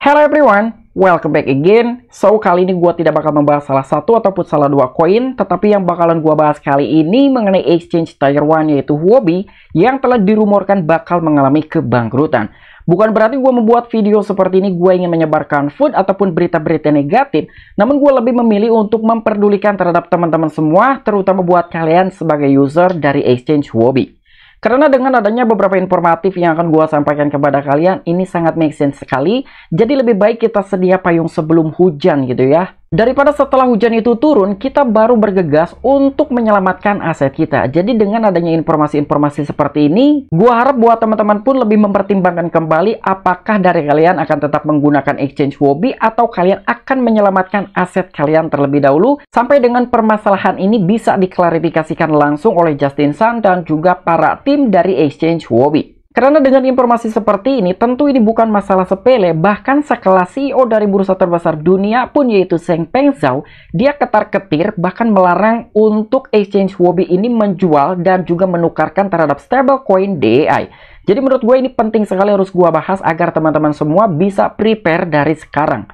Hello everyone, welcome back again. So, kali ini gue tidak bakal membahas salah satu ataupun salah dua koin, tetapi yang bakalan gue bahas kali ini mengenai exchange Taiwan yaitu Huobi yang telah dirumorkan bakal mengalami kebangkrutan. Bukan berarti gue membuat video seperti ini gue ingin menyebarkan food ataupun berita-berita negatif, namun gue lebih memilih untuk memperdulikan terhadap teman-teman semua, terutama buat kalian sebagai user dari exchange Huobi. Karena dengan adanya beberapa informatif yang akan gue sampaikan kepada kalian, ini sangat make sense sekali. Jadi lebih baik kita sedia payung sebelum hujan gitu ya. Daripada setelah hujan itu turun, kita baru bergegas untuk menyelamatkan aset kita. Jadi dengan adanya informasi-informasi seperti ini, gua harap buat teman-teman pun lebih mempertimbangkan kembali apakah dari kalian akan tetap menggunakan exchange Wobi atau kalian akan menyelamatkan aset kalian terlebih dahulu sampai dengan permasalahan ini bisa diklarifikasikan langsung oleh Justin Sun dan juga para tim dari exchange Wobi. Karena dengan informasi seperti ini, tentu ini bukan masalah sepele. Bahkan sekelas CEO dari bursa terbesar dunia pun yaitu Seng Peng Zhao, dia ketar-ketir bahkan melarang untuk exchange Huobi ini menjual dan juga menukarkan terhadap stablecoin DAI. Jadi menurut gue ini penting sekali harus gue bahas agar teman-teman semua bisa prepare dari sekarang.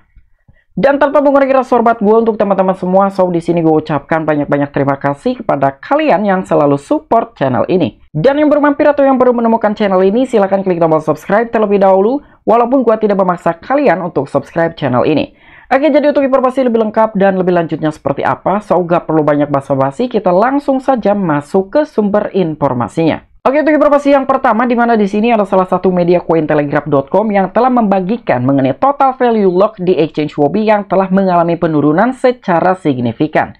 Dan tanpa mengurangi rasa hormat gue untuk teman-teman semua, so di sini gue ucapkan banyak-banyak terima kasih kepada kalian yang selalu support channel ini. Dan yang baru mampir atau yang baru menemukan channel ini, silahkan klik tombol subscribe terlebih dahulu, walaupun gue tidak memaksa kalian untuk subscribe channel ini. Oke, jadi untuk informasi lebih lengkap dan lebih lanjutnya seperti apa, so gak perlu banyak basa-basi, kita langsung saja masuk ke sumber informasinya. Oke, itu informasi yang pertama di mana di sini ada salah satu media cointelegraph.com yang telah membagikan mengenai total value lock di exchange Wobi yang telah mengalami penurunan secara signifikan.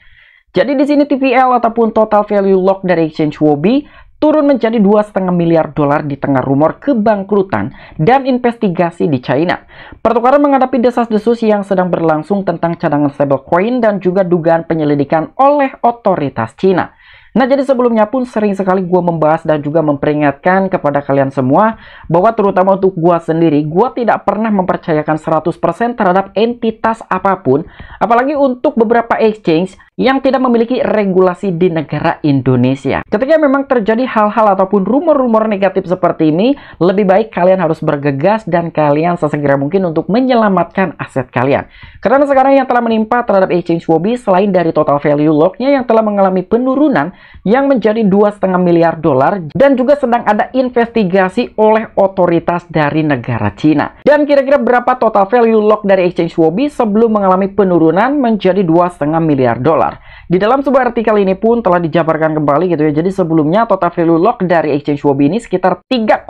Jadi di sini TVL ataupun total value lock dari exchange Wobi turun menjadi 2,5 miliar dolar di tengah rumor kebangkrutan dan investigasi di China. Pertukaran menghadapi desas-desus yang sedang berlangsung tentang cadangan stablecoin dan juga dugaan penyelidikan oleh otoritas China. Nah, jadi sebelumnya pun sering sekali gue membahas dan juga memperingatkan kepada kalian semua bahwa terutama untuk gue sendiri, gue tidak pernah mempercayakan 100% terhadap entitas apapun, apalagi untuk beberapa exchange yang tidak memiliki regulasi di negara Indonesia. Ketika memang terjadi hal-hal ataupun rumor-rumor negatif seperti ini, lebih baik kalian harus bergegas dan kalian sesegera mungkin untuk menyelamatkan aset kalian. Karena sekarang yang telah menimpa terhadap exchange Wobi selain dari total value lock-nya yang telah mengalami penurunan yang menjadi 2,5 miliar dolar dan juga sedang ada investigasi oleh otoritas dari negara Cina. Dan kira-kira berapa total value lock dari exchange Wobi sebelum mengalami penurunan menjadi 2,5 miliar dolar? Di dalam sebuah artikel ini pun telah dijabarkan kembali gitu ya. Jadi sebelumnya total value lock dari exchange Wobi ini sekitar 3,09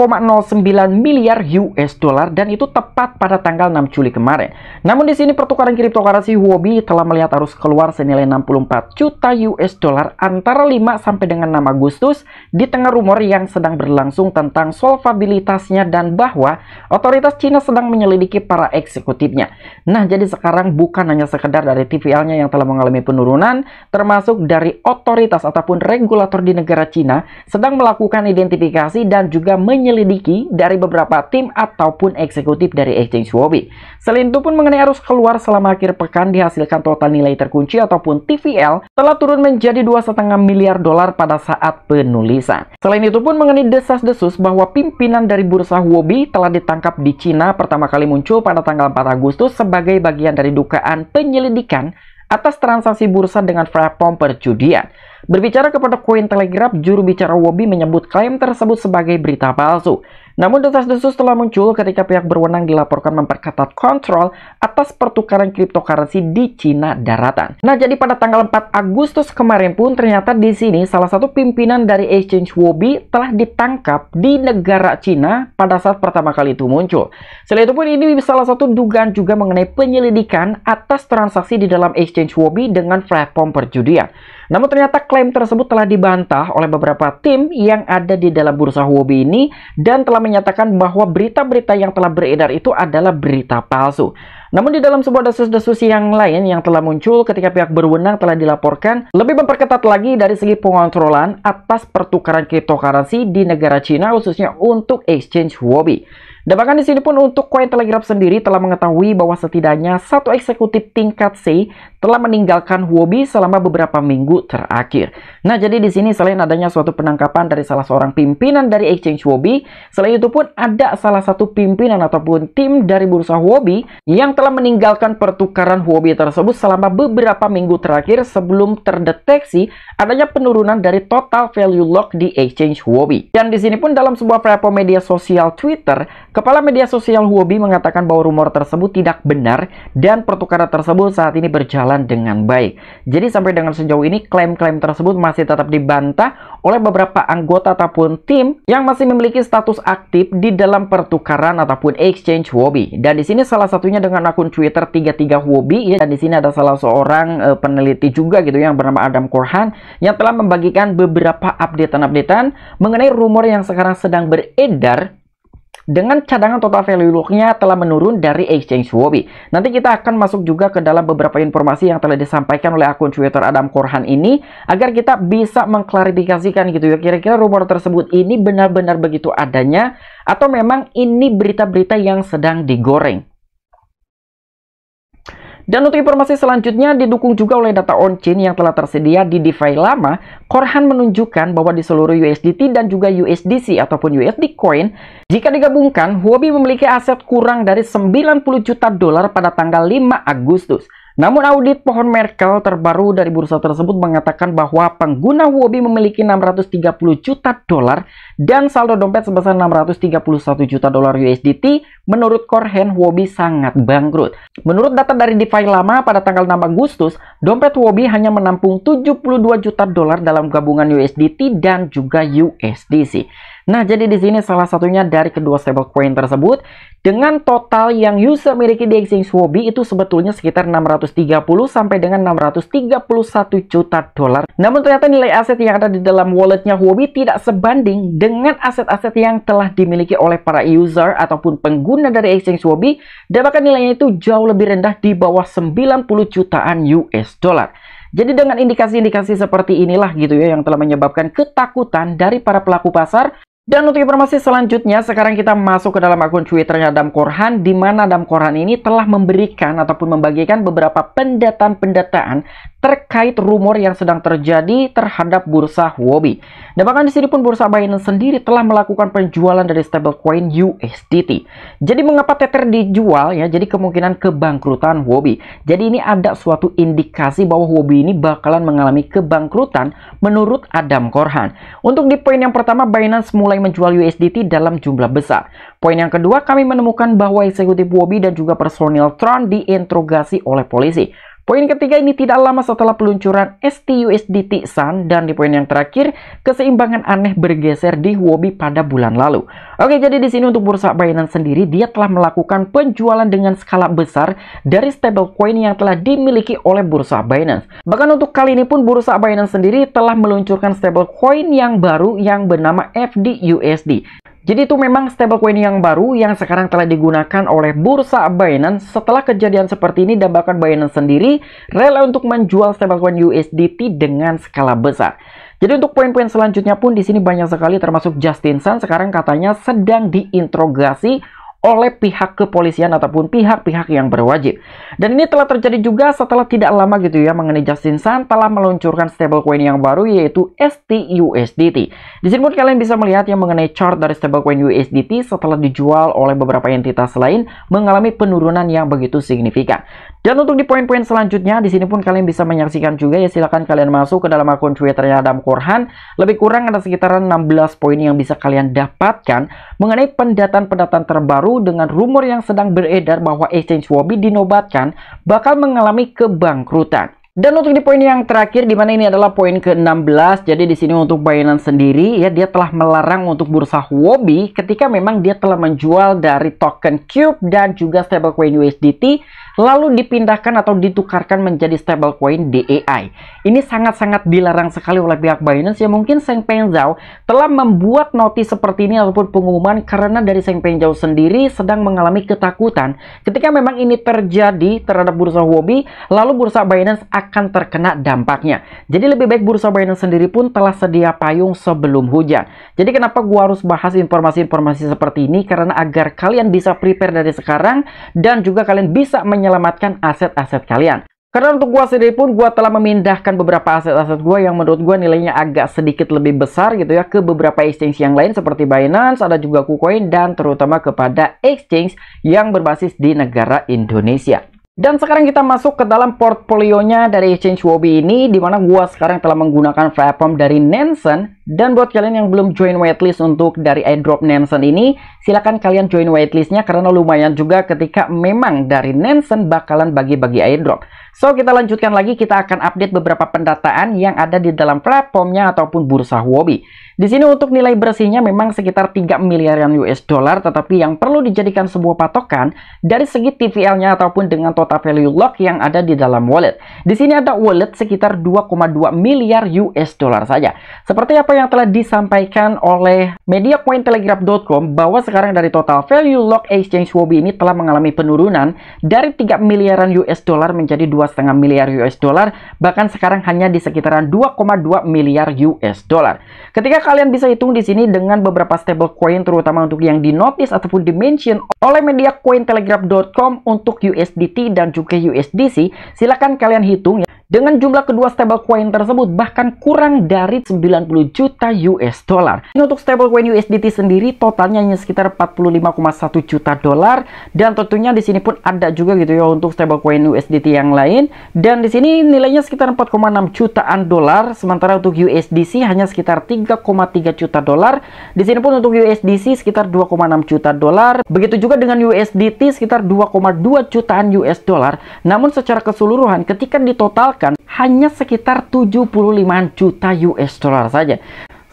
miliar US dollar dan itu tepat pada tanggal 6 Juli kemarin. Namun di sini pertukaran cryptocurrency Huobi telah melihat arus keluar senilai 64 juta US dollar antara 5 sampai dengan 6 Agustus di tengah rumor yang sedang berlangsung tentang solvabilitasnya dan bahwa otoritas Cina sedang menyelidiki para eksekutifnya. Nah, jadi sekarang bukan hanya sekedar dari TVL-nya yang telah mengalami penurunan, termasuk dari otoritas ataupun regulator di negara Cina, sedang melakukan identifikasi dan juga menyelidiki dari beberapa tim ataupun eksekutif dari exchange Huobi. Selain itu pun mengenai arus keluar selama akhir pekan dihasilkan total nilai terkunci ataupun TVL telah turun menjadi 2,5 miliar dolar pada saat penulisan. Selain itu pun mengenai desas-desus bahwa pimpinan dari bursa Huobi telah ditangkap di Cina pertama kali muncul pada tanggal 4 Agustus sebagai bagian dari dugaan penyelidikan atas transaksi bursa dengan platform perjudian. Berbicara kepada telegram, juru bicara Wobi menyebut klaim tersebut sebagai berita palsu. Namun desas-desus telah muncul ketika pihak berwenang dilaporkan memperketat kontrol atas pertukaran kriptokurasi di Cina daratan. Nah, jadi pada tanggal 4 Agustus kemarin pun ternyata di sini salah satu pimpinan dari exchange Wobi telah ditangkap di negara Cina pada saat pertama kali itu muncul. Selain itu pun ini salah satu dugaan juga mengenai penyelidikan atas transaksi di dalam exchange Wobi dengan platform perjudian. Namun ternyata klaim tersebut telah dibantah oleh beberapa tim yang ada di dalam bursa Huobi ini dan telah menyatakan bahwa berita-berita yang telah beredar itu adalah berita palsu. Namun di dalam sebuah desus desus yang lain yang telah muncul ketika pihak berwenang telah dilaporkan lebih memperketat lagi dari segi pengontrolan atas pertukaran cryptocurrency di negara Cina khususnya untuk exchange Huobi. Dan bahkan di sini pun untuk koin Telegram sendiri telah mengetahui bahwa setidaknya satu eksekutif tingkat C telah meninggalkan Huobi selama beberapa minggu terakhir. Nah, jadi di sini selain adanya suatu penangkapan dari salah seorang pimpinan dari exchange Huobi, selain itu pun ada salah satu pimpinan ataupun tim dari bursa Huobi yang telah meninggalkan pertukaran Huobi tersebut selama beberapa minggu terakhir sebelum terdeteksi adanya penurunan dari total value lock di exchange Huobi. Dan di sini pun dalam sebuah platform media sosial Twitter, Kepala media sosial Huobi mengatakan bahwa rumor tersebut tidak benar dan pertukaran tersebut saat ini berjalan dengan baik. Jadi sampai dengan sejauh ini klaim-klaim tersebut masih tetap dibantah oleh beberapa anggota ataupun tim yang masih memiliki status aktif di dalam pertukaran ataupun exchange Huobi. Dan di sini salah satunya dengan akun Twitter 33 Huobi ya. Dan di sini ada salah seorang e, peneliti juga gitu yang bernama Adam Korhan yang telah membagikan beberapa updatean-updatean mengenai rumor yang sekarang sedang beredar dengan cadangan total value locknya telah menurun dari exchange Huobi. Nanti kita akan masuk juga ke dalam beberapa informasi yang telah disampaikan oleh akun Twitter Adam Korhan ini agar kita bisa mengklarifikasikan gitu ya kira-kira rumor tersebut ini benar-benar begitu adanya atau memang ini berita-berita yang sedang digoreng. Dan untuk informasi selanjutnya didukung juga oleh data on-chain yang telah tersedia di DeFi lama, Korhan menunjukkan bahwa di seluruh USDT dan juga USDC ataupun USD Coin, jika digabungkan, Huobi memiliki aset kurang dari 90 juta dolar pada tanggal 5 Agustus. Namun audit pohon Merkel terbaru dari bursa tersebut mengatakan bahwa pengguna Wobi memiliki 630 juta dolar dan saldo dompet sebesar 631 juta dolar USDT. Menurut Korhen, Wobi sangat bangkrut. Menurut data dari DeFi lama pada tanggal 6 Agustus, dompet Wobi hanya menampung 72 juta dolar dalam gabungan USDT dan juga USDC. Nah, jadi di sini salah satunya dari kedua stablecoin tersebut dengan total yang user miliki di exchange Huobi itu sebetulnya sekitar 630 sampai dengan 631 juta dolar. Namun ternyata nilai aset yang ada di dalam walletnya Huobi tidak sebanding dengan aset-aset yang telah dimiliki oleh para user ataupun pengguna dari exchange Huobi dan bahkan nilainya itu jauh lebih rendah di bawah 90 jutaan US dollar. Jadi dengan indikasi-indikasi seperti inilah gitu ya yang telah menyebabkan ketakutan dari para pelaku pasar dan untuk informasi selanjutnya, sekarang kita masuk ke dalam akun Twitternya Adam Korhan, di mana Adam Korhan ini telah memberikan ataupun membagikan beberapa pendataan-pendataan terkait rumor yang sedang terjadi terhadap bursa Huobi. Dan bahkan di sini pun bursa Binance sendiri telah melakukan penjualan dari stablecoin USDT. Jadi mengapa Tether dijual ya? Jadi kemungkinan kebangkrutan Huobi. Jadi ini ada suatu indikasi bahwa Huobi ini bakalan mengalami kebangkrutan menurut Adam Korhan. Untuk di poin yang pertama, Binance mulai mulai menjual USDT dalam jumlah besar. Poin yang kedua, kami menemukan bahwa eksekutif Wobi dan juga personil Tron diinterogasi oleh polisi. Poin ketiga ini tidak lama setelah peluncuran STUSDT Sun dan di poin yang terakhir keseimbangan aneh bergeser di Huobi pada bulan lalu. Oke, jadi di sini untuk bursa Binance sendiri dia telah melakukan penjualan dengan skala besar dari stablecoin yang telah dimiliki oleh bursa Binance. Bahkan untuk kali ini pun bursa Binance sendiri telah meluncurkan stablecoin yang baru yang bernama FDUSD. Jadi itu memang stablecoin yang baru yang sekarang telah digunakan oleh bursa Binance setelah kejadian seperti ini dan bahkan Binance sendiri rela untuk menjual stablecoin USDT dengan skala besar. Jadi untuk poin-poin selanjutnya pun di sini banyak sekali termasuk Justin Sun sekarang katanya sedang diintrogasi oleh pihak kepolisian ataupun pihak-pihak yang berwajib. Dan ini telah terjadi juga setelah tidak lama gitu ya mengenai Justin Sun telah meluncurkan stablecoin yang baru yaitu STUSDT. Di sini pun kalian bisa melihat yang mengenai chart dari stablecoin USDT setelah dijual oleh beberapa entitas lain mengalami penurunan yang begitu signifikan. Dan untuk di poin-poin selanjutnya di sini pun kalian bisa menyaksikan juga ya silahkan kalian masuk ke dalam akun Twitternya Adam Korhan. Lebih kurang ada sekitaran 16 poin yang bisa kalian dapatkan mengenai pendataan-pendataan terbaru terbaru dengan rumor yang sedang beredar bahwa exchange Wobi dinobatkan bakal mengalami kebangkrutan. Dan untuk di poin yang terakhir di mana ini adalah poin ke-16. Jadi di sini untuk Binance sendiri ya dia telah melarang untuk bursa Huobi ketika memang dia telah menjual dari token Cube dan juga stablecoin USDT lalu dipindahkan atau ditukarkan menjadi stablecoin DAI. Ini sangat-sangat dilarang sekali oleh pihak Binance ya mungkin Seng Penzao telah membuat notis seperti ini ataupun pengumuman karena dari Seng Penzao sendiri sedang mengalami ketakutan ketika memang ini terjadi terhadap bursa Huobi lalu bursa Binance akan terkena dampaknya. Jadi lebih baik bursa Binance sendiri pun telah sedia payung sebelum hujan. Jadi kenapa gua harus bahas informasi-informasi seperti ini? Karena agar kalian bisa prepare dari sekarang dan juga kalian bisa menyelamatkan aset-aset kalian. Karena untuk gua sendiri pun gua telah memindahkan beberapa aset-aset gua yang menurut gua nilainya agak sedikit lebih besar gitu ya ke beberapa exchange yang lain seperti Binance, ada juga KuCoin dan terutama kepada exchange yang berbasis di negara Indonesia. Dan sekarang kita masuk ke dalam portfolionya dari Exchange Wobi ini di mana gua sekarang telah menggunakan platform dari Nansen dan buat kalian yang belum join waitlist untuk dari airdrop Nansen ini silahkan kalian join waitlistnya karena lumayan juga ketika memang dari Nansen bakalan bagi-bagi airdrop So, kita lanjutkan lagi. Kita akan update beberapa pendataan yang ada di dalam platformnya ataupun bursa Huobi. Di sini untuk nilai bersihnya memang sekitar 3 miliaran US dollar, tetapi yang perlu dijadikan sebuah patokan dari segi TVL-nya ataupun dengan total value lock yang ada di dalam wallet. Di sini ada wallet sekitar 2,2 miliar US dollar saja. Seperti apa yang telah disampaikan oleh mediacointelegraph.com bahwa sekarang dari total value lock exchange Huobi ini telah mengalami penurunan dari 3 miliaran US dollar menjadi 2 setengah miliar US dollar, bahkan sekarang hanya di sekitaran 2,2 miliar US dollar. Ketika kalian bisa hitung di sini dengan beberapa stablecoin terutama untuk yang di notice ataupun di mention oleh media cointelegraph.com untuk USDT dan juga USDC, silakan kalian hitung ya. Dengan jumlah kedua stablecoin tersebut bahkan kurang dari 90 juta US dollar. Ini untuk stablecoin USDT sendiri totalnya hanya sekitar 45,1 juta dolar dan tentunya di sini pun ada juga gitu ya untuk stablecoin USDT yang lain dan di sini nilainya sekitar 4,6 jutaan dolar sementara untuk USDC hanya sekitar 3,3 juta dolar. Di sini pun untuk USDC sekitar 2,6 juta dolar. Begitu juga dengan USDT sekitar 2,2 jutaan US dollar. Namun secara keseluruhan ketika ditotal hanya sekitar 75 juta US dollar saja.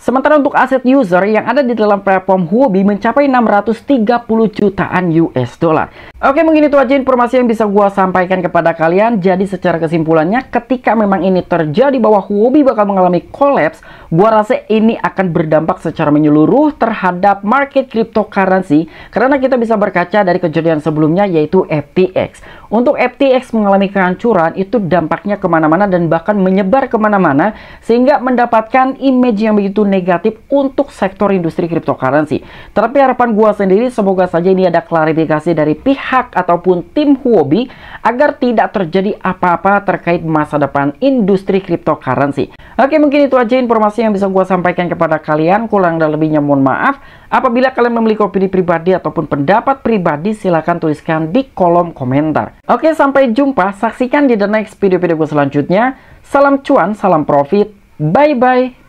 Sementara untuk aset user yang ada di dalam platform Huobi mencapai 630 jutaan US dollar. Oke, mungkin itu aja informasi yang bisa gua sampaikan kepada kalian. Jadi secara kesimpulannya, ketika memang ini terjadi bahwa Huobi bakal mengalami kolaps, gua rasa ini akan berdampak secara menyeluruh terhadap market cryptocurrency karena kita bisa berkaca dari kejadian sebelumnya yaitu FTX. Untuk FTX mengalami kehancuran itu dampaknya kemana-mana dan bahkan menyebar kemana-mana sehingga mendapatkan image yang begitu negatif untuk sektor industri cryptocurrency. Tapi harapan gua sendiri semoga saja ini ada klarifikasi dari pihak ataupun tim Huobi agar tidak terjadi apa-apa terkait masa depan industri cryptocurrency. Oke, mungkin itu aja informasi yang bisa gua sampaikan kepada kalian. Kurang dan lebihnya mohon maaf. Apabila kalian memiliki opini pribadi ataupun pendapat pribadi, silahkan tuliskan di kolom komentar. Oke, sampai jumpa. Saksikan di the next video-video gue selanjutnya. Salam cuan, salam profit. Bye-bye.